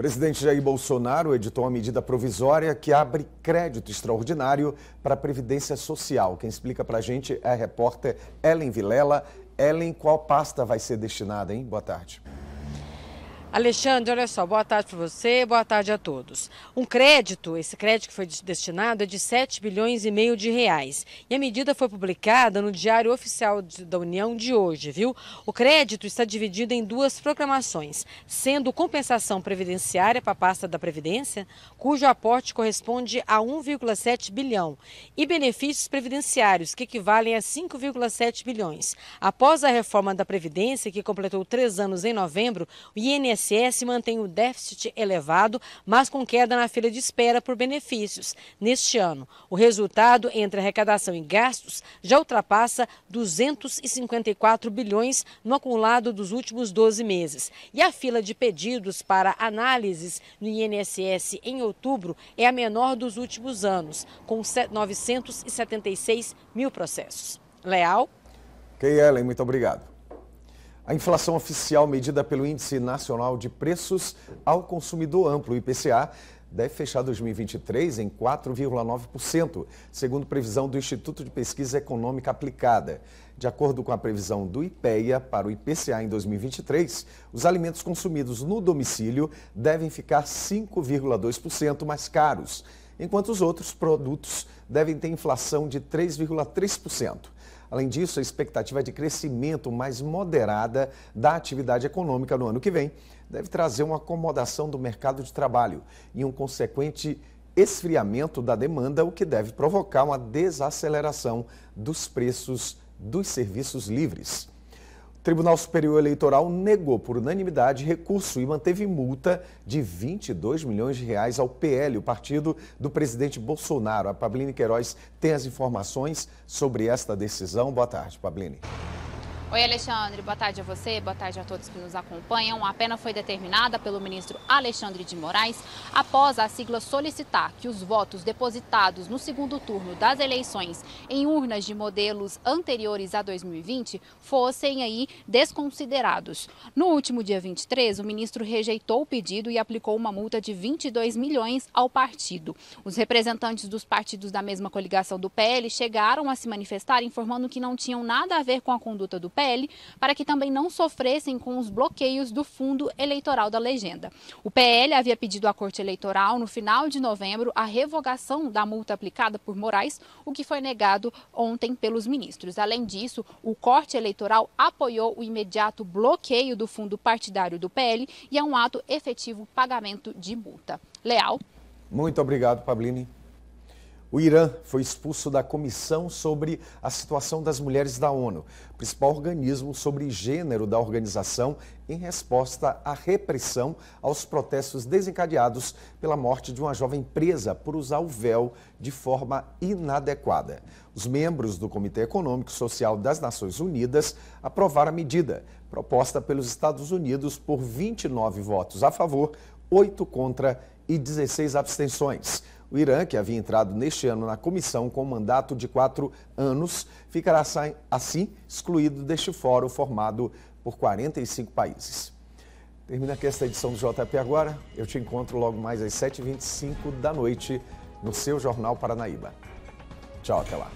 presidente Jair Bolsonaro editou uma medida provisória que abre crédito extraordinário para a Previdência Social. Quem explica para a gente é a repórter Ellen Vilela. Ellen, qual pasta vai ser destinada, hein? Boa tarde. Alexandre, olha só, boa tarde para você, boa tarde a todos. Um crédito, esse crédito que foi destinado é de 7 bilhões e meio de reais. E a medida foi publicada no Diário Oficial da União de hoje, viu? O crédito está dividido em duas programações, sendo compensação previdenciária para a pasta da Previdência, cujo aporte corresponde a 1,7 bilhão, e benefícios previdenciários, que equivalem a 5,7 bilhões. Após a reforma da Previdência, que completou três anos em novembro, o INSS INSS mantém o déficit elevado, mas com queda na fila de espera por benefícios. Neste ano, o resultado entre arrecadação e gastos já ultrapassa 254 bilhões no acumulado dos últimos 12 meses. E a fila de pedidos para análises no INSS em outubro é a menor dos últimos anos, com 976 mil processos. Leal? Key Ellen, muito obrigado. A inflação oficial medida pelo Índice Nacional de Preços ao Consumidor Amplo, IPCA, deve fechar 2023 em 4,9%, segundo previsão do Instituto de Pesquisa Econômica Aplicada. De acordo com a previsão do IPEA para o IPCA em 2023, os alimentos consumidos no domicílio devem ficar 5,2% mais caros, enquanto os outros produtos devem ter inflação de 3,3%. Além disso, a expectativa é de crescimento mais moderada da atividade econômica no ano que vem deve trazer uma acomodação do mercado de trabalho e um consequente esfriamento da demanda, o que deve provocar uma desaceleração dos preços dos serviços livres. Tribunal Superior Eleitoral negou por unanimidade recurso e manteve multa de 22 milhões de reais ao PL, o partido do presidente Bolsonaro. A Pablini Queiroz tem as informações sobre esta decisão. Boa tarde, Pablini. Oi, Alexandre. Boa tarde a você, boa tarde a todos que nos acompanham. A pena foi determinada pelo ministro Alexandre de Moraes após a sigla solicitar que os votos depositados no segundo turno das eleições em urnas de modelos anteriores a 2020 fossem aí desconsiderados. No último dia 23, o ministro rejeitou o pedido e aplicou uma multa de 22 milhões ao partido. Os representantes dos partidos da mesma coligação do PL chegaram a se manifestar informando que não tinham nada a ver com a conduta do PL PL para que também não sofressem com os bloqueios do fundo eleitoral da legenda. O PL havia pedido à Corte Eleitoral, no final de novembro, a revogação da multa aplicada por Moraes, o que foi negado ontem pelos ministros. Além disso, o corte eleitoral apoiou o imediato bloqueio do fundo partidário do PL e é um ato efetivo pagamento de multa. Leal. Muito obrigado, Pablini. O Irã foi expulso da Comissão sobre a Situação das Mulheres da ONU, principal organismo sobre gênero da organização, em resposta à repressão aos protestos desencadeados pela morte de uma jovem presa por usar o véu de forma inadequada. Os membros do Comitê Econômico e Social das Nações Unidas aprovaram a medida, proposta pelos Estados Unidos por 29 votos a favor, 8 contra e 16 abstenções. O Irã, que havia entrado neste ano na comissão com um mandato de quatro anos, ficará assim excluído deste fórum formado por 45 países. Termina aqui esta edição do JP Agora. Eu te encontro logo mais às 7h25 da noite no seu Jornal Paranaíba. Tchau, até lá.